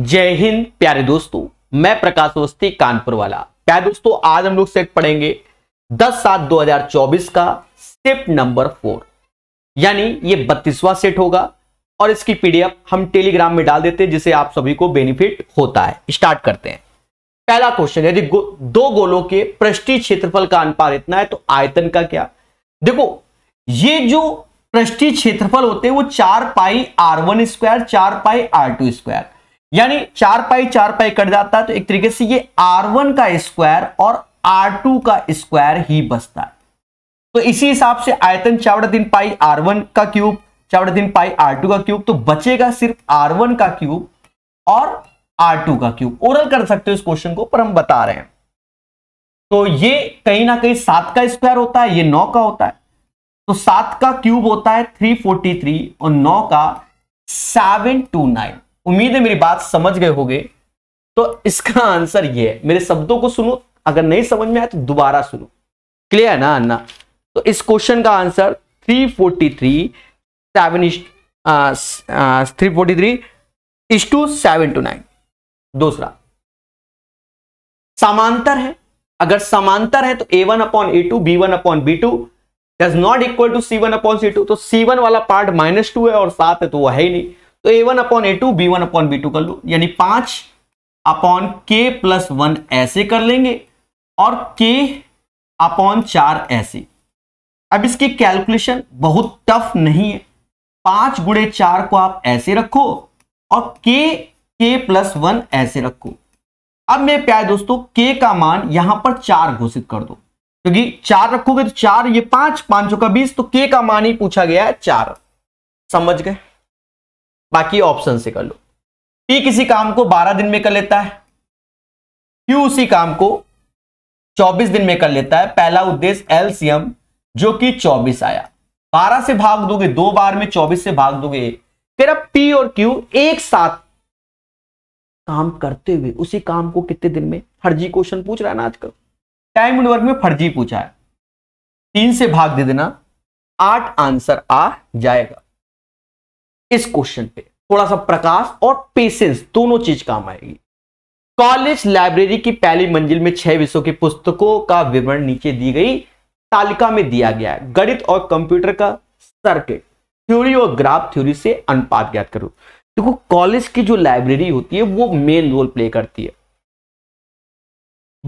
जय हिंद प्यारे दोस्तों मैं प्रकाश अवस्थी कानपुर वाला प्यारे दोस्तों आज हम लोग सेट पढ़ेंगे 10 सात 2024 का सेट नंबर फोर यानी ये बत्तीसवां सेट होगा और इसकी पीडीएफ हम टेलीग्राम में डाल देते हैं जिसे आप सभी को बेनिफिट होता है स्टार्ट करते हैं पहला क्वेश्चन यदि गो, दो गोलों के पृष्ठी क्षेत्रफल का अनुपात इतना है तो आयतन का क्या देखो ये जो पृष्ठी क्षेत्रफल होते हैं वो चार पाई आर वन स्क्वायर चार पाई आर टू स्क्वायर यानी चार पाई चार पाई कट जाता है तो एक तरीके से ये आर वन का स्क्वायर और आर टू का स्क्वायर ही बचता है तो इसी हिसाब से आयतन चावड़ा दिन पाई आर वन का क्यूब चावड़ा दिन पाई आर टू का क्यूब तो बचेगा सिर्फ आर वन का क्यूब और आर टू का क्यूब ओरल कर सकते हो इस क्वेश्चन को पर हम बता रहे हैं तो ये कहीं ना कहीं सात का स्क्वायर होता है ये नौ का होता है तो सात का क्यूब होता है थ्री फोर्टी थ्री और नौ का सेवन टू नाइन उम्मीद है मेरी बात समझ गए होगे तो इसका आंसर ये है मेरे शब्दों को सुनो अगर नहीं समझ में आए तो दोबारा सुनो क्लियर है ना अन्ना तो इस क्वेश्चन का answer 343 seven three forty three is to seven two nine दूसरा समांतर है अगर समांतर है तो A one upon A two B one upon B two dot equal to C one upon C two तो सी वन वाला पार्ट माइनस टू है और सात है तो वह है ही नहीं तो A one upon A two B one upon B two कर लो यानी पांच अपॉन के प्लस वन ऐसे कर लेंगे और के अपॉन चार ऐसे अब इसकी कैलकुलेशन बहुत टफ नहीं है पांच गुड़े चार को आप ऐसे रखो और के के प्लस वन ऐसे रखो अब मेरे प्यारे दोस्तों के का मान यहां पर चार घोषित कर दो क्योंकि तो चार रखोगे तो चार ये पांच पांचों का बीस तो के का मान ही पूछा गया है चार समझ गए बाकी ऑप्शन से कर लो पी किसी काम को 12 दिन में कर लेता है क्यू उसी काम को 24 दिन में कर लेता है पहला उद्देश्य एलसीएम जो कि 24 आया 12 से भाग दोगे दो बार में 24 से भाग दोगे तेरा पी और क्यू एक साथ काम करते हुए उसी काम को कितने दिन में फर्जी क्वेश्चन पूछ रहा है ना आजकल टाइम वर्क में फर्जी पूछा है तीन से भाग दे देना आठ आंसर आ जाएगा इस क्वेश्चन पे थोड़ा सा प्रकाश और पेशेंस दोनों चीज काम आएगी कॉलेज लाइब्रेरी की पहली मंजिल में छह विषयों की पुस्तकों का विवरण नीचे दी गई तालिका में दिया गया है गणित और कंप्यूटर का सर्किट थ्योरी और ग्राफ थ्योरी से अनुपात ज्ञात करो देखो कॉलेज की जो लाइब्रेरी होती है वो मेन रोल प्ले करती है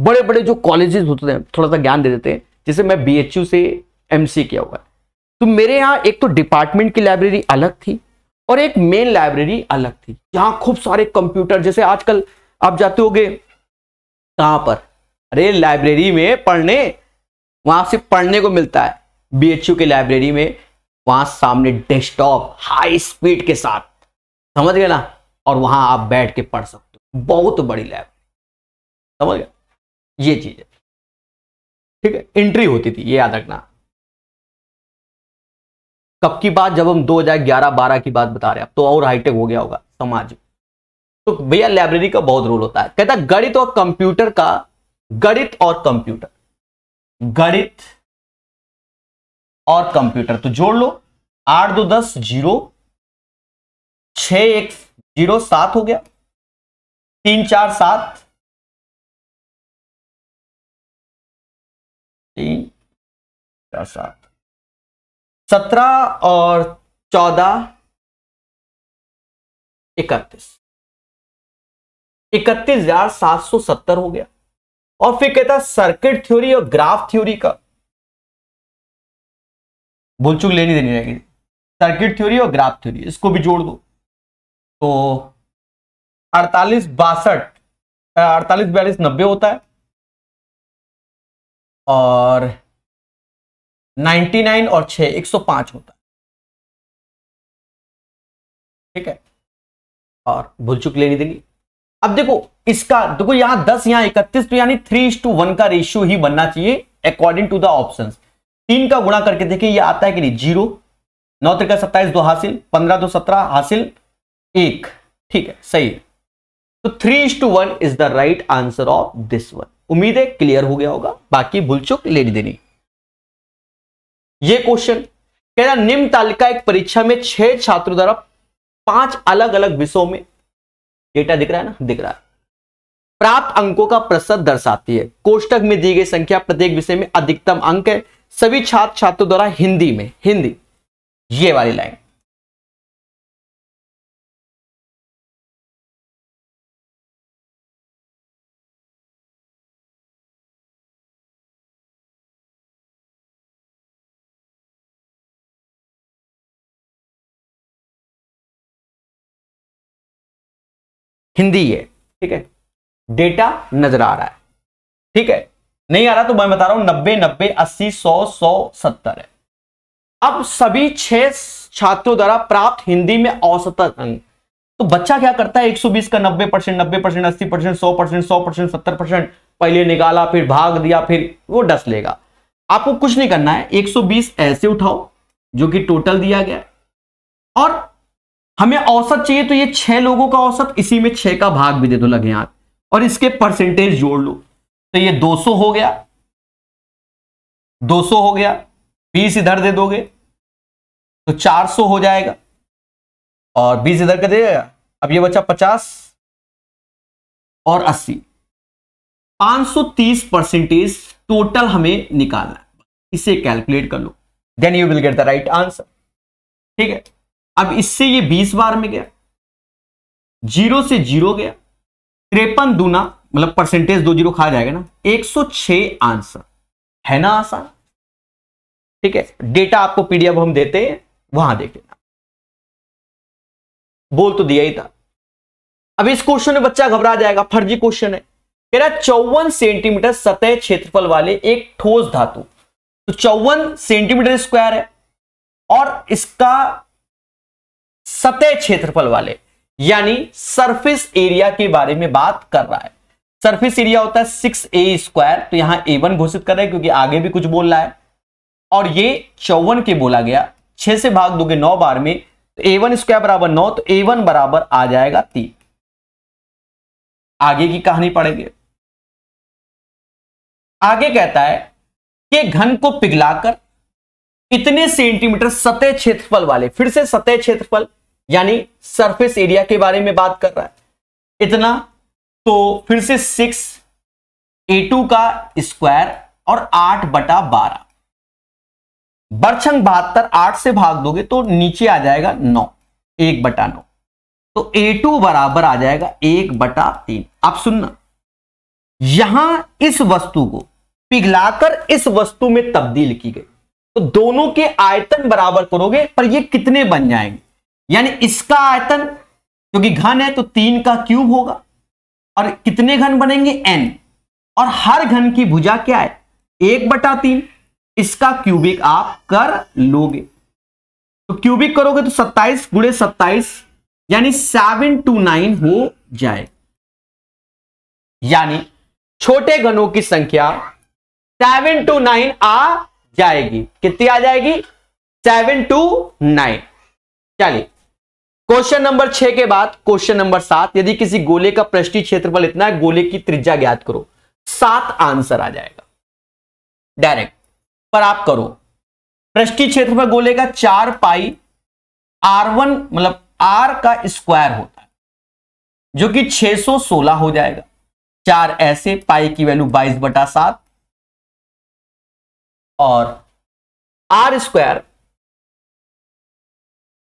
बड़े बड़े जो कॉलेजेस होते हैं थोड़ा सा ज्ञान दे देते हैं जैसे मैं बीएचयू से एमसी किया हुआ है तो मेरे यहाँ एक तो डिपार्टमेंट की लाइब्रेरी अलग थी और एक मेन लाइब्रेरी अलग थी यहाँ खूब सारे कंप्यूटर जैसे आजकल आप जाते गए कहाँ पर अरे लाइब्रेरी में पढ़ने वहां से पढ़ने को मिलता है बीएचयू के लाइब्रेरी में वहां सामने डेस्कटॉप हाई स्पीड के साथ समझ गए ना और वहां आप बैठ के पढ़ सकते हो बहुत बड़ी लाइब्रेरी समझ गए ये चीज है ठीक है एंट्री होती थी ये याद रखना तब की बात जब हम 2011-12 की बात बता रहे हैं तो और हाईटेक हो गया होगा समाज में तो भैया लाइब्रेरी का बहुत रोल होता है कहता गणित और कंप्यूटर का गणित और कंप्यूटर गणित और कंप्यूटर तो जोड़ लो आठ दो दस जीरो छ एक जीरो सात हो गया तीन चार सात तीन चार सात सत्रह और चौदह इकतीस इकतीस हजार सात सौ सत्तर हो गया और फिर कहता सर्किट थ्योरी और ग्राफ थ्योरी का भूल चुक लेनी देनी रहेगी सर्किट थ्योरी और ग्राफ थ्योरी इसको भी जोड़ दो तो अड़तालीस बासठ अड़तालीस बयालीस नब्बे होता है और 99 और 6 105 होता है ठीक है और भूल चुक लेनी देनी अब देखो इसका देखो यहां 10 यहां 31 तो यानी थ्री टू वन का रेशियो ही बनना चाहिए अकॉर्डिंग टू द ऑप्शन तीन का गुणा करके देखिए ये आता है कि नहीं जीरो नौ त्रिका सत्ताईस दो हासिल पंद्रह दो सत्रह हासिल एक ठीक है सही है तो three is to one is the right answer of this one उम्मीद है क्लियर हो गया होगा बाकी भूल चुक लेनी देनी ये क्वेश्चन कह रहा निम्न तालिका एक परीक्षा में छह छात्रों द्वारा पांच अलग अलग विषयों में डेटा दिख रहा है ना दिख रहा है प्राप्त अंकों का प्रतिशत दर्शाती है कोष्टक में दी गई संख्या प्रत्येक विषय में अधिकतम अंक है सभी छात्र छात्रों द्वारा हिंदी में हिंदी ये वाली लाइन हिंदी है ठीक है डेटा नजर आ रहा है ठीक है नहीं आ रहा तो मैं बता रहा हूं नब्बे नब्बे अस्सी सौ सौ सत्तर है अब सभी छह छात्रों द्वारा प्राप्त हिंदी में औसतन अंक तो बच्चा क्या करता है 120 का 90 परसेंट नब्बे परसेंट अस्सी परसेंट सौ परसेंट सौ परसेंट सत्तर परसेंट पहले निकाला फिर भाग दिया फिर वो डस लेगा आपको कुछ नहीं करना है 120 ऐसे उठाओ जो कि टोटल दिया गया और हमें औसत चाहिए तो ये छह लोगों का औसत इसी में छह का भाग भी दे दो लगे यहां और इसके परसेंटेज जोड़ लो तो ये 200 हो गया 200 हो गया 20 इधर दे दोगे तो 400 हो जाएगा और 20 इधर का दे अब ये बचा 50 और 80 530 परसेंटेज टोटल हमें निकालना है इसे कैलकुलेट कर लो then you will get the right answer ठीक है अब इससे ये बीस बार में गया जीरो से जीरो गया त्रेपन दूना मतलब परसेंटेज दो जीरो खा जाएगा ना 106 आंसर है ना आसान ठीक है डेटा आपको पीडीएफ हम देते हैं वहां देख लेना बोल तो दिया ही था अब इस क्वेश्चन में बच्चा घबरा जाएगा फर्जी क्वेश्चन है कह रहा चौवन सेंटीमीटर सतह क्षेत्रफल वाले एक ठोस धातु तो चौवन सेंटीमीटर स्क्वायर है और इसका सतह क्षेत्रफल वाले यानी सरफेस एरिया के बारे में बात कर रहा है सरफेस एरिया होता है सिक्स ए स्क्वायर तो यहां ए वन घोषित कर रहे हैं क्योंकि आगे भी कुछ बोल रहा है और ये चौवन के बोला गया छह से भाग दोगे नौ बार में तो ए वन स्क्वायर बराबर नौ तो ए वन बराबर आ जाएगा तीन आगे की कहानी पढ़ेंगे आगे कहता है कि घन को पिघलाकर कितने सेंटीमीटर सतह क्षेत्रफल वाले फिर से सतह क्षेत्रफल यानी सरफेस एरिया के बारे में बात कर रहा है इतना तो फिर से सिक्स ए टू का स्क्वायर और आठ बटा बारह बर्छंग बहत्तर आठ से भाग दोगे तो नीचे आ जाएगा नौ एक बटा नौ तो ए टू बराबर आ जाएगा एक बटा तीन आप सुनना यहां इस वस्तु को पिघलाकर इस वस्तु में तब्दील की गई तो दोनों के आयतन बराबर करोगे पर ये कितने बन जाएंगे यानी इसका आयतन क्योंकि घन है तो तीन का क्यूब होगा और कितने घन बनेंगे एन और हर घन की भुजा क्या है एक बटा तीन इसका क्यूबिक आप कर लोगे तो क्यूबिक करोगे तो सत्ताईस गुड़े सत्ताईस यानी सेवन टू नाइन हो जाए यानी छोटे घनों की संख्या सेवन टू नाइन आ जाएगी कितनी आ जाएगी सेवन टू नाइन चलिए क्वेश्चन नंबर छह के बाद क्वेश्चन नंबर सात यदि किसी गोले का पृष्ठी क्षेत्रफल इतना है गोले की त्रिज्या ज्ञात करो सात आंसर आ जाएगा डायरेक्ट पर आप करो पृष्ठी क्षेत्रफल गोले का चार पाई आर वन मतलब आर का स्क्वायर होता है जो कि 616 हो जाएगा चार ऐसे पाई की वैल्यू बाईस बटा सात और आर स्क्वायर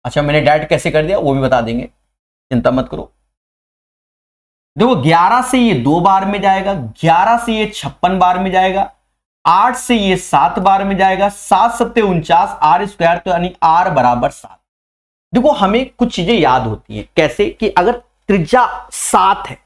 अच्छा मैंने डायरेक्ट कैसे कर दिया वो भी बता देंगे चिंता मत करो देखो 11 से ये दो बार में जाएगा 11 से ये छप्पन बार में जाएगा 8 से ये सात बार में जाएगा सात सत्ते उनचास आर स्क्वायर तो यानी आर बराबर सात देखो हमें कुछ चीजें याद होती हैं कैसे कि अगर त्रिज्या सात है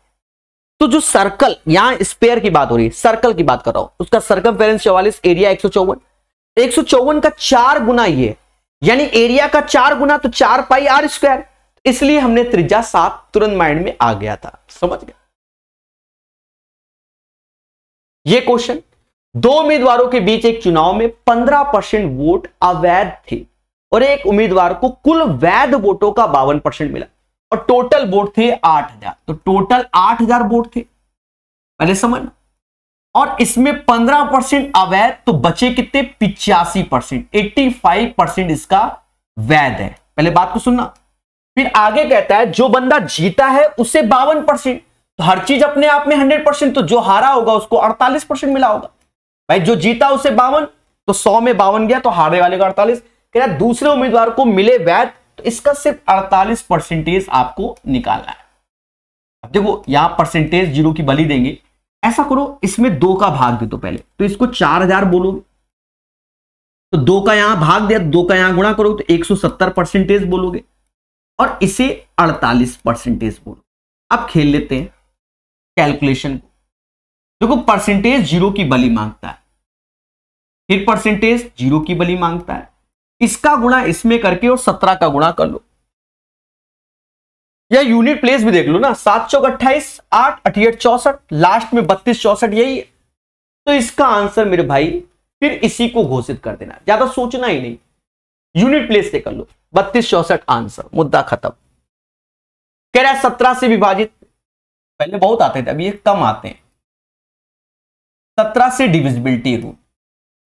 तो जो सर्कल यहां स्पेयर की बात हो रही है सर्कल की बात कर रहा हूं उसका सर्कम फेरेंस चौवालीस एरिया एक सौ चौवन एक सौ चौवन का चार गुना ये यानी एरिया का चार गुना तो चार पाई आर स्क्वायर इसलिए हमने त्रिज्या सात तुरंत माइंड में आ गया था समझ गया ये क्वेश्चन दो उम्मीदवारों के बीच एक चुनाव में पंद्रह परसेंट वोट अवैध थे और एक उम्मीदवार को कुल वैध वोटों का बावन परसेंट मिला और टोटल वोट थे आठ हजार तो टोटल आठ हजार वोट थे पहले समझ और इसमें पंद्रह परसेंट अवैध तो बचे कितने पिचासी परसेंट एट्टी फाइव परसेंट इसका वैध है पहले बात को सुनना फिर आगे कहता है जो बंदा जीता है उसे बावन परसेंट तो हर चीज अपने आप में हंड्रेड परसेंट तो जो हारा होगा उसको अड़तालीस परसेंट मिला होगा भाई जो जीता उसे बावन तो सौ में बावन गया तो हारने वाले का अड़तालीस कह रहा दूसरे उम्मीदवार को मिले वैध तो इसका सिर्फ 48 परसेंटेज आपको निकालना है अब देखो यहां परसेंटेज जीरो की बलि देंगे ऐसा करो इसमें दो का भाग दे दो पहले तो इसको चार हजार बोलोगे तो दो का यहां भाग दिया दो का यहां गुणा करोगे तो 170 परसेंटेज बोलोगे और इसे 48 परसेंटेज बोलो अब खेल लेते हैं कैलकुलेशन को देखो परसेंटेज जीरो की बलि मांगता है फिर परसेंटेज जीरो की बलि मांगता है इसका गुणा इसमें करके और सत्रह का गुणा कर लो या यूनिट प्लेस भी देख लो ना सात चौक अट्ठाईस आठ अठियट चौसठ लास्ट में बत्तीस चौसठ यही है तो इसका आंसर मेरे भाई फिर इसी को घोषित कर देना ज्यादा सोचना ही नहीं यूनिट प्लेस से कर लो बत्तीस चौसठ आंसर मुद्दा खत्म कह रहा है सत्रह से विभाजित पहले बहुत आते थे अभी ये कम आते हैं सत्रह से डिविजिबिलिटी रूल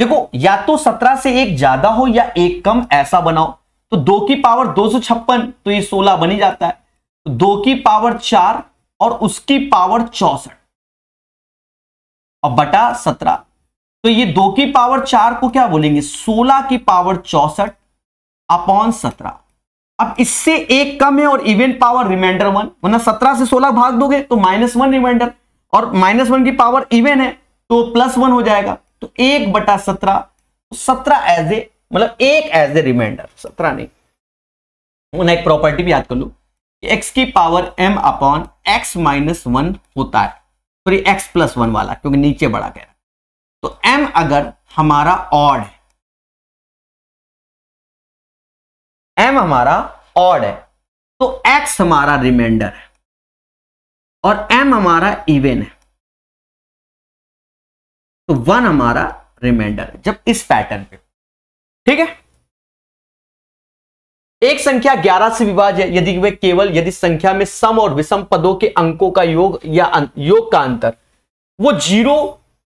देखो या तो सत्रह से एक ज्यादा हो या एक कम ऐसा बनाओ तो दो की पावर दो सौ छप्पन तो ये सोलह बनी जाता है तो दो की पावर चार और उसकी पावर चौसठ और बटा सत्रह तो ये दो की पावर चार को क्या बोलेंगे सोलह की पावर चौसठ अपॉन सत्रह अब इससे एक कम है और इवन पावर रिमाइंडर वन वरना सत्रह से सोलह भाग दोगे तो माइनस वन रिमाइंडर और माइनस वन की पावर इवन है तो प्लस वन हो जाएगा तो एक बटा सत्रह तो सत्रह एज ए मतलब एक एज ए रिमाइंडर सत्रह नहीं मैं एक प्रॉपर्टी भी याद कर लू एक्स की power M upon X minus one होता है तो ये एक्स प्लस वन वाला क्योंकि नीचे बढ़ा गया तो एम अगर हमारा ऑड है एम हमारा ऑड है तो एक्स हमारा रिमाइंडर है और एम हमारा इवेन है तो वन हमारा रिमाइंडर है जब इस पैटर्न पे ठीक है एक संख्या 11 से विभाज है यदि वे केवल यदि संख्या में सम और विषम पदों के अंकों का योग या अं, योग का अंतर वो जीरो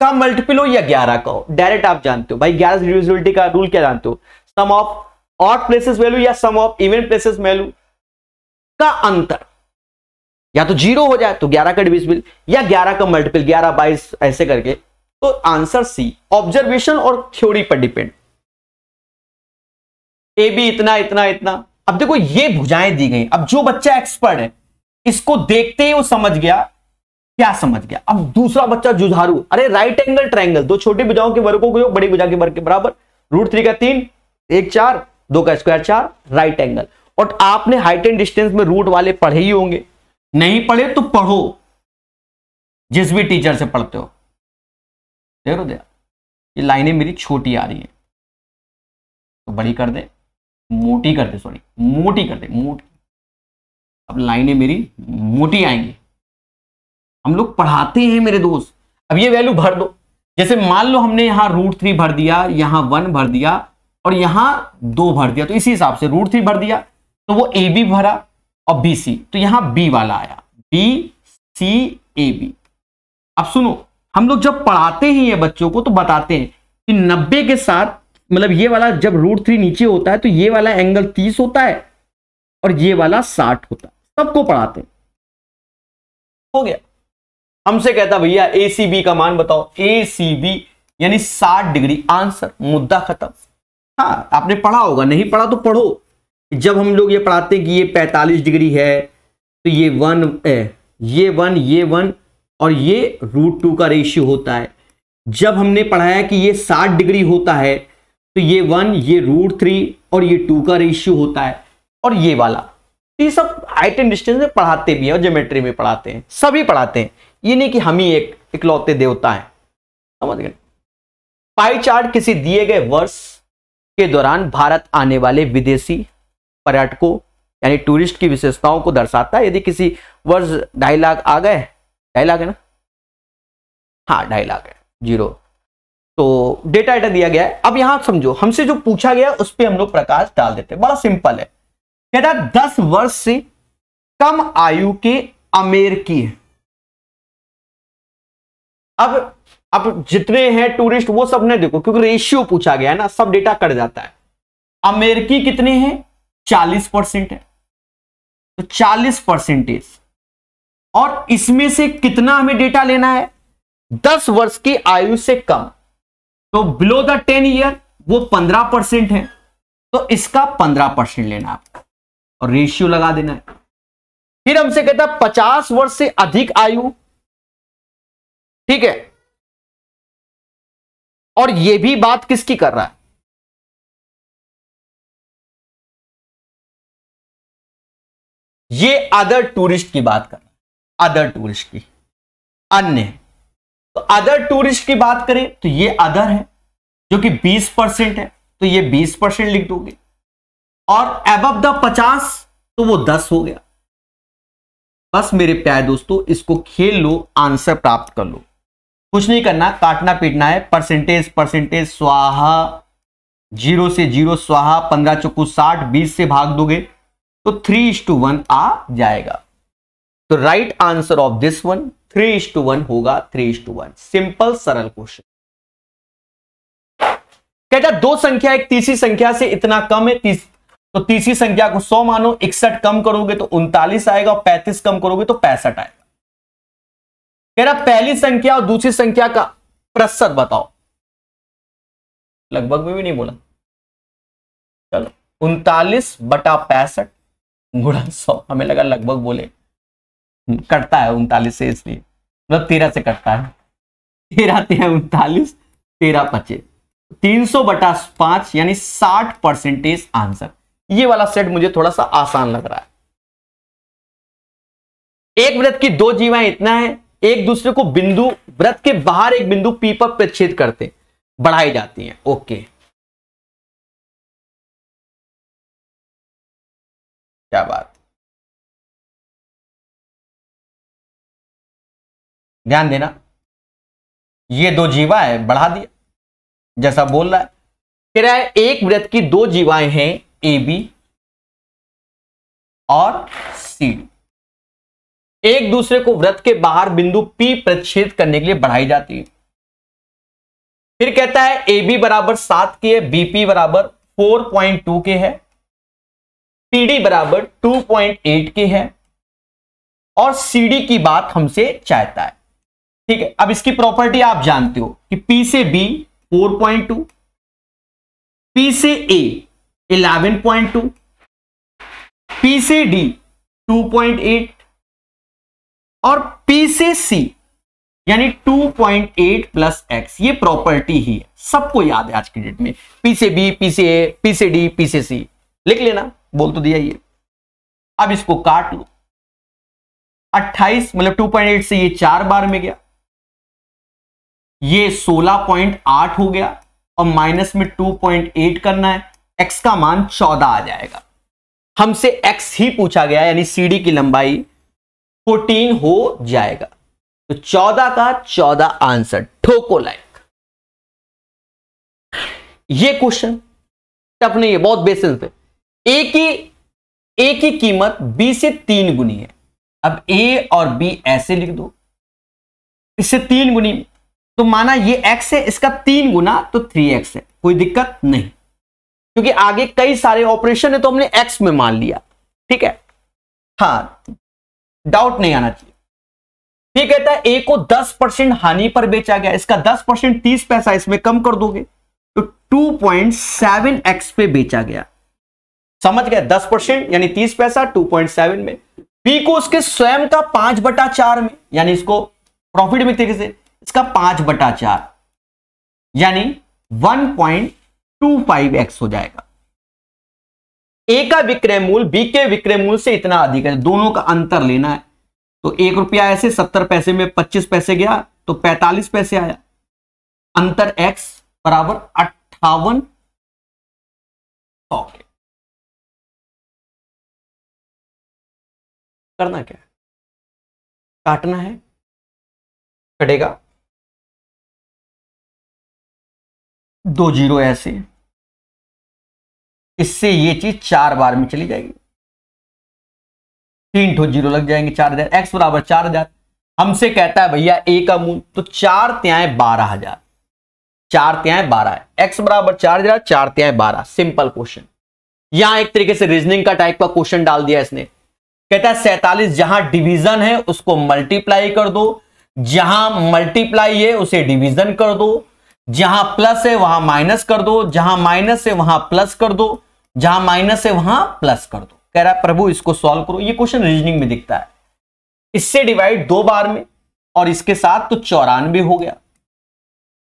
का मल्टीपल हो या 11 का हो डायरेक्ट आप जानते हो भाई 11 डिविजिबिलिटी का रूल क्या जानते हो sum of odd places value या sum of even places value का अंतर या तो जीरो हो जाए तो ग्यारह का डिविजिबल या ग्यारह का मल्टीपल ग्यारह बाईस ऐसे करके तो आंसर सी ऑब्जर्वेशन और थ्योरी पर डिपेंड ए बी इतना इतना इतना अब देखो ये भुजाएं दी गई अब जो बच्चा एक्सपर्ट है इसको देखते ही वो समझ गया क्या समझ गया अब दूसरा बच्चा जुझारू अरे राइट एंगल ट्राइंगल दो छोटी भुजाओं के वर्गों को बड़ी भुजा के वर्ग के बराबर रूट थ्री का तीन एक चार दो का स्क्वायर चार राइट एंगल और आपने हाइट एंड डिस्टेंस में रूट वाले पढ़े ही होंगे नहीं पढ़े तो पढ़ो जिस भी टीचर से पढ़ते हो क्लियर हो गया ये लाइनें मेरी छोटी आ रही है तो बड़ी कर दे मोटी कर दे सॉरी मोटी कर दे मोटी अब लाइनें मेरी मोटी आएंगी हम लोग पढ़ाते हैं मेरे दोस्त अब ये वैल्यू भर दो जैसे मान लो हमने यहां रूट थ्री भर दिया यहां वन भर दिया और यहां दो भर दिया तो इसी हिसाब से रूट थ्री भर दिया तो वो ए बी भरा और बी सी तो यहां बी वाला आया बी सी ए बी अब सुनो हम लोग जब पढ़ाते हैं ये बच्चों को तो बताते हैं कि नब्बे के साथ मतलब ये वाला जब रूट थ्री नीचे होता है तो ये वाला एंगल तीस होता है और ये वाला साठ होता है सबको पढ़ाते हैं हो गया हमसे कहता भैया ए का मान बताओ ए यानी साठ डिग्री आंसर मुद्दा खत्म हाँ आपने पढ़ा होगा नहीं पढ़ा तो पढ़ो जब हम लोग ये पढ़ाते हैं कि ये 45 डिग्री है तो ये वन ए, ये वन ये वन और ये रूट टू का रेशियो होता है जब हमने पढ़ाया कि ये साठ डिग्री होता है तो ये वन ये रूट थ्री और ये टू का रेशियो होता है और ये वाला तो ये सब हाइट एंड डिस्टेंस में पढ़ाते भी हैं ज्योमेट्री में पढ़ाते हैं सभी पढ़ाते हैं ये नहीं कि हम ही एक इकलौते देवता है समझ गए पाई चार्ट किसी दिए गए वर्ष के दौरान भारत आने वाले विदेशी पर्यटकों यानी टूरिस्ट की विशेषताओं को दर्शाता है यदि किसी वर्ष ढाई लाख आ गए ढाई लाख है ना हाँ ढाई लाख है जीरो तो डेटा डेटा दिया गया है अब यहां समझो हमसे जो पूछा गया उस पर हम लोग प्रकाश डाल देते हैं बड़ा सिंपल है कहता दस वर्ष से कम आयु के अमेरिकी अब अब जितने हैं टूरिस्ट वो सब ने देखो क्योंकि रेशियो पूछा गया है ना सब डेटा कट जाता है अमेरिकी कितने हैं चालीस परसेंट है तो चालीस परसेंटेज और इसमें से कितना हमें डेटा लेना है दस वर्ष की आयु से कम तो बिलो द टेन ईयर वो पंद्रह परसेंट है तो इसका पंद्रह परसेंट लेना आपको और रेशियो लगा देना है फिर हमसे कहता है पचास वर्ष से अधिक आयु ठीक है और यह भी बात किसकी कर रहा है ये अदर टूरिस्ट की बात कर अदर टूरिस्ट की अन्य तो अदर टूरिस्ट की बात करें तो ये अदर है जो कि 20 परसेंट है तो ये 20 परसेंट लिख दोगे और एब द 50 तो वो 10 हो गया बस मेरे प्यारे दोस्तों इसको खेल लो आंसर प्राप्त कर लो कुछ नहीं करना काटना पीटना है परसेंटेज परसेंटेज स्वाहा जीरो से जीरो स्वाहा पंद्रह चौकू साठ बीस से भाग दोगे तो थ्री इज टू वन आ जाएगा तो right answer of this one three is to one होगा three is to one simple सरल क्वेश्चन कहता दो संख्या एक तीसरी संख्या से इतना कम है तीस तो तीसरी संख्या को सौ मानो इकसठ कम करोगे तो उनतालीस आएगा और पैंतीस कम करोगे तो पैंसठ आएगा कह रहा पहली संख्या और दूसरी संख्या का प्रतिशत बताओ लगभग में भी नहीं बोला चलो उनतालीस बटा पैंसठ गुणा सौ हमें लगा लगभग बोले कटता है उनतालीस से इसलिए मतलब तेरह से कटता है तेरह तेरह उनतालीस तेरह पच्चीस तीन सौ बटा पांच यानी साठ परसेंटेज आंसर ये वाला सेट मुझे थोड़ा सा आसान लग रहा है एक व्रत की दो जीवाएं इतना है एक दूसरे को बिंदु व्रत के बाहर एक बिंदु पी पर प्रच्छेद करते बढ़ाई जाती है ओके क्या बात ध्यान देना ये दो जीवा है बढ़ा दिया जैसा बोल रहा है कह रहा है एक व्रत की दो जीवाएं हैं ए बी और सी एक दूसरे को व्रत के बाहर बिंदु पी प्रच्छेद करने के लिए बढ़ाई जाती है फिर कहता है ए बी बराबर सात के है बीपी बराबर फोर पॉइंट टू के है पीडी बराबर टू पॉइंट एट के है और सीडी की बात हमसे चाहता है ठीक है अब इसकी प्रॉपर्टी आप जानते हो कि पी से बी 4.2 पी से ए 11.2 पी से डी 2.8 और पी से सी यानी 2.8 प्लस एक्स ये प्रॉपर्टी ही है सबको याद है आज के डेट में पी से बी पी से ए पी से डी पी से सी लिख लेना बोल तो दिया ये अब इसको काट लो 28 मतलब 2.8 से ये चार बार में गया ये 16.8 हो गया और माइनस में 2.8 करना है x का मान 14 आ जाएगा हमसे x ही पूछा गया यानी डी की लंबाई 14 हो जाएगा तो 14 का 14 आंसर ठोको लाइक ये क्वेश्चन टफ नहीं है बहुत बेसिस पे ए की ए की कीमत बी से तीन गुनी है अब ए और बी ऐसे लिख दो इससे तीन गुनी तो माना ये एक्स है इसका तीन गुना तो थ्री एक्स है कोई दिक्कत नहीं क्योंकि आगे कई सारे ऑपरेशन है तो हमने एक्स में मान लिया ठीक है हाँ डाउट नहीं आना चाहिए ये कहता है ए को दस परसेंट हानि पर बेचा गया इसका दस परसेंट तीस पैसा इसमें कम कर दोगे तो टू पॉइंट सेवन एक्स पे बेचा गया समझ गया दस परसेंट यानी तीस पैसा टू पॉइंट सेवन में बी को उसके स्वयं का पांच बटा चार में यानी इसको प्रॉफिट में तरीके से इसका पांच बटा चार यानी फाइव एक्स हो जाएगा ए का विक्रय मूल बी के विक्रय मूल से इतना अधिक है दोनों का अंतर लेना है तो एक रुपया ऐसे सत्तर पैसे में पच्चीस पैसे गया तो पैतालीस पैसे आया अंतर एक्स बराबर अट्ठावन करना क्या काटना है कटेगा दो जीरो ऐसे इससे ये चीज चार बार में चली जाएगी तीन ठो जीरो लग जाएंगे चार हजार एक्स बराबर चार हजार हमसे कहता है भैया ए का मूल तो चार त्याय बारह हजार चार त्याय बारह एक्स बराबर चार हजार चार त्याय बारह सिंपल क्वेश्चन यहां एक तरीके से रीजनिंग का टाइप का क्वेश्चन डाल दिया इसने कहता है सैतालीस जहां डिवीजन है उसको मल्टीप्लाई कर दो जहां मल्टीप्लाई है उसे डिवीजन कर दो जहां प्लस है वहां माइनस कर दो जहां माइनस है वहां प्लस कर दो जहां माइनस है वहां प्लस कर दो कह रहा है प्रभु इसको सॉल्व करो ये क्वेश्चन रीजनिंग में दिखता है इससे डिवाइड दो बार में और इसके साथ तो चौरानवे हो गया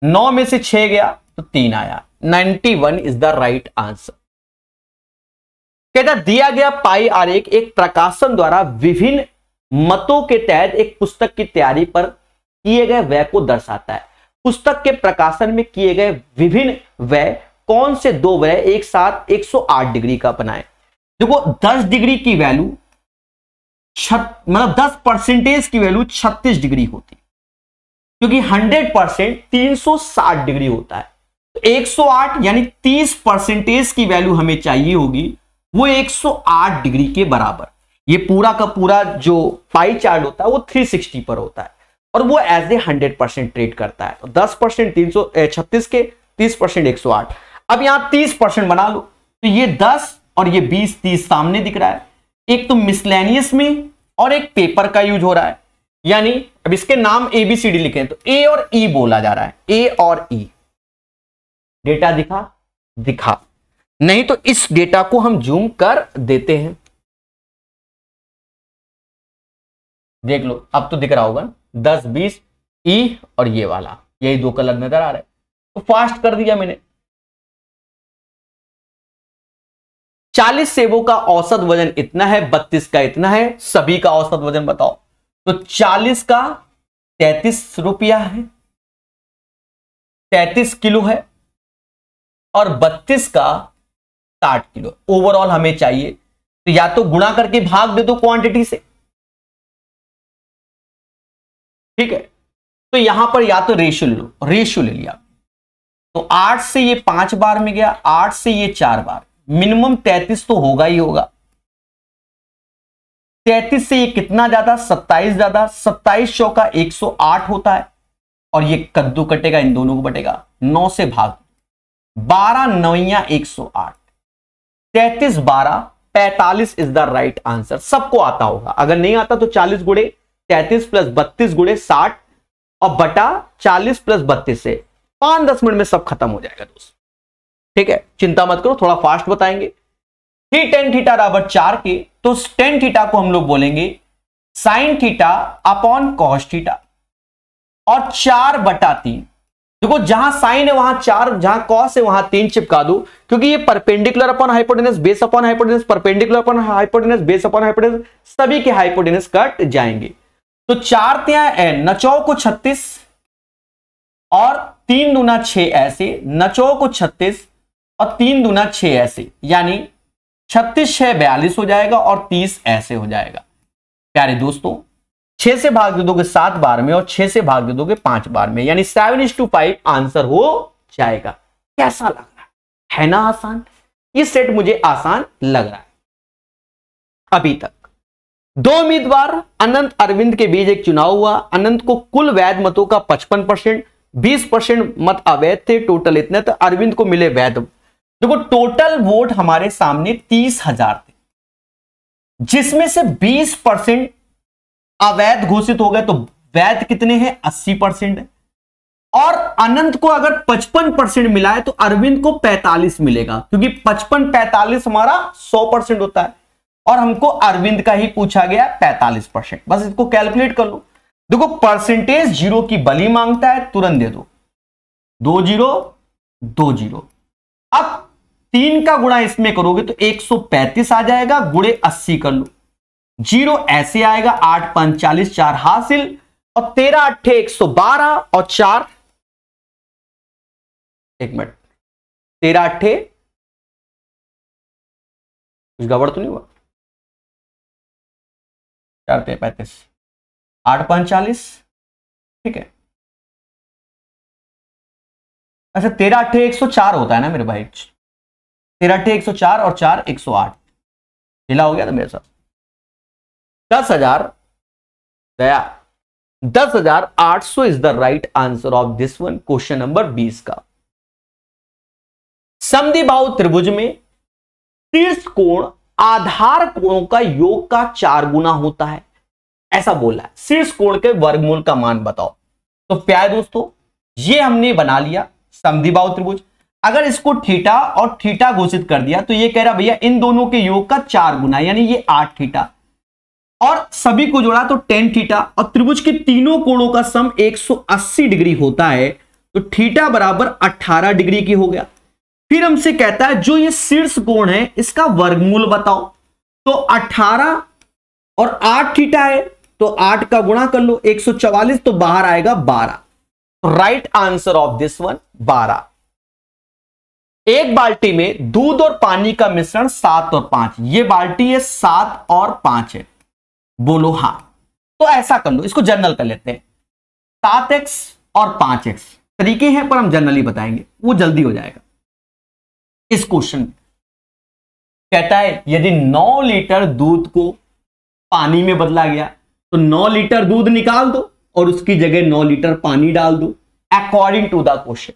नौ में से छह गया तो तीन आया ninety one is the right answer कहता दिया गया पाई आरेख एक प्रकाशन द्वारा विभिन्न मतों के तहत एक पुस्तक की तैयारी पर किए गए व्यय को दर्शाता है पुस्तक के प्रकाशन में किए गए विभिन्न व्यय कौन से दो व्यय एक साथ 108 डिग्री का बनाए देखो 10 डिग्री की वैल्यू मतलब 10 परसेंटेज की वैल्यू 36 डिग्री होती क्योंकि 100 परसेंट तीन डिग्री होता है तो 108 यानी 30 परसेंटेज की वैल्यू हमें चाहिए होगी वो 108 डिग्री के बराबर ये पूरा का पूरा जो पाई चार्ट होता है वो 360 पर होता है और वो as a hundred percent trade करता है तो दस परसेंट तीन सौ छत्तीस के तीस परसेंट एक सौ आठ अब यहां तीस परसेंट बना लो तो ये दस और ये बीस तीस सामने दिख रहा है एक तो मिसलेनियस में और एक पेपर का यूज हो रहा है यानी अब इसके नाम ए बी सी डी लिखे तो ए और ई e बोला जा रहा है ए और ई e. डेटा दिखा दिखा नहीं तो इस डेटा को हम जूम कर देते हैं देख लो अब तो दिख रहा होगा ना दस बीस ई और ये वाला यही दो कलर नजर आ रहा है तो फास्ट कर दिया मैंने चालीस सेबों का औसत वजन इतना है बत्तीस का इतना है सभी का औसत वजन बताओ तो चालीस का तैतीस रुपया है तैतीस किलो है और बत्तीस का साठ किलो ओवरऑल हमें चाहिए तो या तो गुणा करके भाग दे दो क्वांटिटी से ठीक है तो यहां पर या तो रेशियो ले लो रेशियो ले लिया तो आठ से ये पांच बार में गया आठ से ये चार बार मिनिमम तैतीस तो होगा ही होगा तैतीस से ये कितना ज्यादा सत्ताईस ज्यादा सत्ताईस सौ का एक सौ आठ होता है और ये कद्दू कटेगा इन दोनों को बटेगा नौ से भाग बारह नवैया एक सौ आठ तैतीस बारह पैतालीस इज द राइट आंसर सबको आता होगा अगर नहीं आता तो चालीस गुड़े तैतीस प्लस बत्तीस गुड़े साठ और बटा चालीस प्लस बत्तीस से पांच दस मिनट में सब खत्म हो जाएगा दोस्त ठीक है चिंता मत करो थोड़ा फास्ट बताएंगे ही टेन थीटा बराबर चार के तो टेन थीटा को हम लोग बोलेंगे sine theta upon cos theta और चार बटा तीन देखो जहां साइन है वहां चार जहां कॉस है वहां तीन चिपका दो क्योंकि ये perpendicular upon hypotenuse base upon hypotenuse perpendicular upon hypotenuse base upon hypotenuse सभी के हाइपोटेनस कट जाएंगे तो चार त्या एन नचौ को छत्तीस और तीन दूना छ ऐसे नचौ को छत्तीस और तीन दूना छ ऐसे यानी छत्तीस छह बयालीस हो जाएगा और तीस ऐसे हो जाएगा प्यारे दोस्तों छह से भाग दे दोगे सात बार में और छह से भाग दे दोगे पांच बार में यानी seven is to five answer हो जाएगा कैसा लग रहा है ना आसान ये सेट मुझे आसान लग रहा है अभी तक दो उम्मीदवार अनंत अरविंद के बीच एक चुनाव हुआ अनंत को कुल वैध मतों का 55 परसेंट बीस परसेंट मत अवैध थे टोटल इतने तो अरविंद को मिले वैध देखो टोटल वोट हमारे सामने तीस हजार थे जिसमें से बीस परसेंट अवैध घोषित हो गए तो वैध कितने हैं अस्सी परसेंट है और अनंत को अगर 55 परसेंट मिला है तो अरविंद को 45 मिलेगा क्योंकि 55 45 हमारा 100 परसेंट होता है और हमको अरविंद का ही पूछा गया पैंतालीस परसेंट बस इसको कैलकुलेट कर लो देखो परसेंटेज जीरो की बली मांगता है तुरंत दे दो दो जीरो दो जीरो अब तीन का गुणा इसमें करोगे तो 135 आ जाएगा गुणे 80 कर लो जीरो ऐसे आएगा आठ पांच चालीस चार हासिल और तेरह अट्ठे एक सौ बारह और चार एक मिनट तेरह अट्ठे कुछ गड़बड़ तो नहीं हुआ करते हैं पैंतीस आठ पाँच चालीस ठीक है अच्छा तेरह अट्ठे एक सौ चार होता है ना मेरे भाई तेरह अट्ठे एक सौ चार और चार एक सौ आठ हिला हो गया ना मेरे साथ दस हजार गया दस हजार आठ सौ is the right answer of this one question number बीस का भाव त्रिभुज में तीर्थ कोण आधार कोणों का योग का चार गुना होता है ऐसा बोला है शीर्ष कोण के वर्गमूल का मान बताओ तो प्यारे दोस्तों ये हमने बना लिया समिभाव त्रिभुज अगर इसको थीटा और थीटा घोषित कर दिया तो ये कह रहा भैया इन दोनों के योग का चार गुना यानी ये आठ थीटा और सभी को जोड़ा तो टेन थीटा और त्रिभुज के तीनों कोणों का सम 180 डिग्री होता है तो थीटा बराबर 18 डिग्री की हो गया फिर हमसे कहता है जो ये शीर्ष कोण है इसका वर्गमूल बताओ तो 18 और 8 थीटा है तो 8 का गुणा कर लो 144 तो बाहर आएगा 12 right answer of this one 12 एक बाल्टी में दूध और पानी का मिश्रण सात और पांच ये बाल्टी है सात और पांच है बोलो हाँ तो ऐसा कर लो इसको जनरल कर लेते हैं सात एक्स और पांच एक्स तरीके हैं पर हम जनरली बताएंगे वो जल्दी हो जाएगा इस क्वेश्चन कहता है यदि 9 लीटर दूध को पानी में बदला गया तो 9 लीटर दूध निकाल दो और उसकी जगह 9 लीटर पानी डाल दो अकॉर्डिंग टू द क्वेश्चन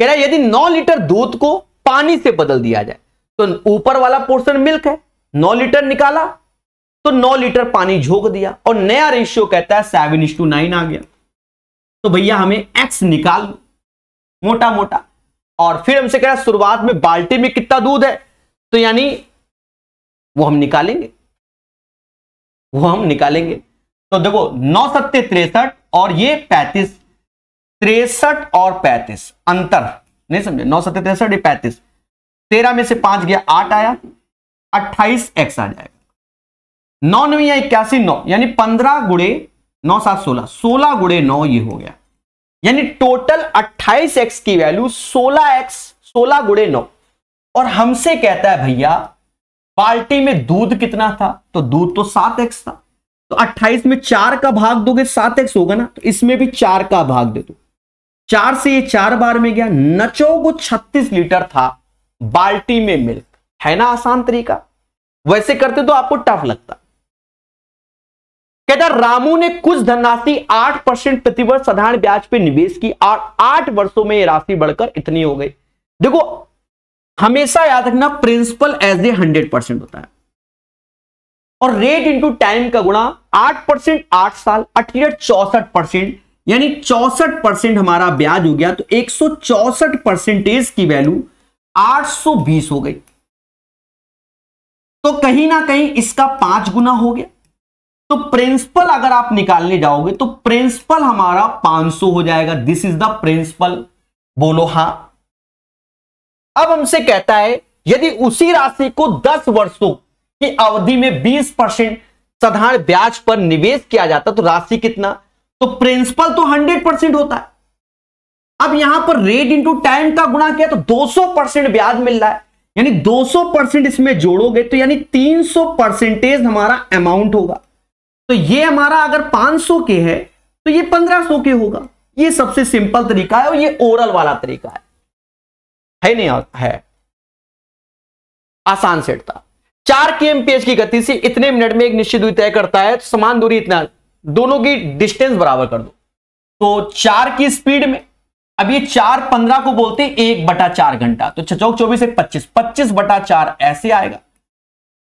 कह रहा है यदि 9 लीटर दूध को पानी से बदल दिया जाए तो ऊपर वाला पोर्शन मिल्क है 9 लीटर निकाला तो 9 लीटर पानी झोंक दिया और नया रेशियो कहता है सेवन इंस टू नाइन आ गया तो भैया हमें एक्स निकाल मोटा मोटा और फिर हमसे कह रहा शुरुआत में बाल्टी में कितना दूध है तो यानी वो हम निकालेंगे वो हम निकालेंगे तो देखो नौ सत्य तिरसठ और ये पैंतीस तिरसठ और पैंतीस अंतर नहीं समझे नौ सत्ते तिरसठ ये पैंतीस तेरह में से पांच गया आठ आया अट्ठाईस एक्स आ जाएगा नौ नवी इक्यासी नौ यानी पंद्रह गुड़े नौ सात सोलह सोलह गुड़े नौ ये हो गया यानी टोटल 28x की वैल्यू 16x 16 गुड़े नौ और हमसे कहता है भैया बाल्टी में दूध कितना था तो दूध तो 7x था तो 28 में चार का भाग दोगे 7x होगा ना तो इसमें भी चार का भाग दे दो चार से ये चार बार में गया नचो को 36 लीटर था बाल्टी में मिल्क है ना आसान तरीका वैसे करते तो आपको टफ लगता कहता रामू ने कुछ धनराशि 8 परसेंट प्रतिवर्ष साधारण ब्याज पे निवेश की और 8 वर्षों में यह राशि बढ़कर इतनी हो गई देखो हमेशा याद रखना principal as a hundred percent होता है और रेट इंटू टाइम का गुणा आठ परसेंट आठ साल अठीट चौसठ परसेंट यानी चौसठ परसेंट हमारा ब्याज हो गया तो एक सौ चौसठ परसेंटेज की वैल्यू आठ सौ बीस हो गई तो कहीं ना कहीं इसका पांच गुना हो गया तो प्रिंसिपल अगर आप निकालने जाओगे तो प्रिंसिपल हमारा 500 हो जाएगा दिस इज द प्रिंसिपल बोलो हां अब हमसे कहता है यदि उसी राशि को 10 वर्षों की अवधि में 20 परसेंट साधारण ब्याज पर निवेश किया जाता तो राशि कितना तो प्रिंसिपल तो 100 परसेंट होता है अब यहां पर रेट इंटू टाइम का गुणा किया तो 200 परसेंट ब्याज मिल रहा है यानी 200 परसेंट इसमें जोड़ोगे तो यानी 300 परसेंटेज हमारा अमाउंट होगा तो ये हमारा अगर 500 के है तो ये 1500 के होगा ये सबसे सिंपल तरीका है और ये ओरल वाला तरीका है है नहीं है आसान सेट था चार के एम की गति से इतने मिनट में एक निश्चित दूरी तय करता है तो समान दूरी इतना दोनों की डिस्टेंस बराबर कर दो तो चार की स्पीड में अब ये चार पंद्रह को बोलते हैं एक बटा चार घंटा तो छचौक चौबीस एक पच्चीस पच्चीस बटा चार ऐसे आएगा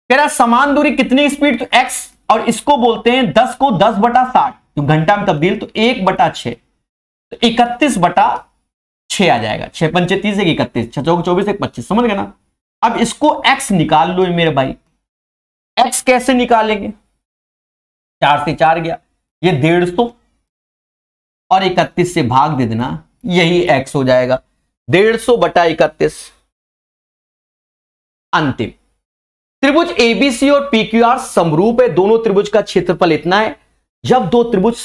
कह रहा समान दूरी कितनी स्पीड तो एक्स और इसको बोलते हैं दस को दस बटा साठ तो घंटा में तब्दील तो एक बटा छ तो इकतीस बटा छ आ जाएगा छह पंचे तीस एक इकतीस छह चौक चौबीस एक पच्चीस समझ गए ना अब इसको एक्स निकाल लो मेरे भाई एक्स कैसे निकालेंगे चार से चार गया ये डेढ़ सौ और इकतीस से भाग दे देना यही एक्स हो जाएगा डेढ़ सौ बटा इकतीस अंतिम त्रिभुज एबीसी और पीक्यूआर समरूप है दोनों त्रिभुज का क्षेत्रफल इतना है जब दो त्रिभुज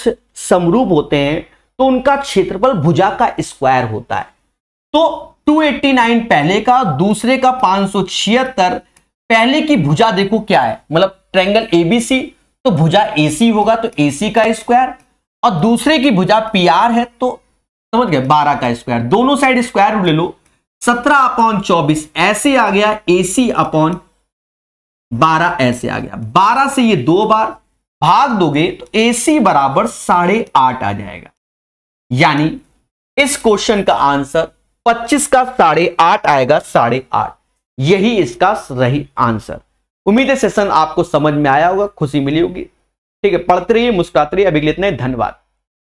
समरूप होते हैं तो उनका क्षेत्रफल भुजा का स्क्वायर होता है तो 289 पहले का दूसरे का पांच पहले की भुजा देखो क्या है मतलब ट्रेंगल एबीसी तो भुजा एसी होगा तो एसी का स्क्वायर और दूसरे की भुजा पी है तो समझ गए 12 का स्क्वायर दोनों साइड स्क्वायर ले लो 17 अपॉन चौबीस ऐसे आ गया एसी अपॉन बारह ऐसे आ गया बारह से ये दो बार भाग दोगे तो एसी बराबर साढ़े आठ आ जाएगा यानी इस क्वेश्चन का आंसर पच्चीस का साढ़े आठ आएगा साढ़े आठ यही इसका सही आंसर उम्मीद है सेशन आपको समझ में आया होगा खुशी मिली होगी ठीक है पढ़ते रहिए मुस्कुराते रहिए अभी लेते हैं धन्यवाद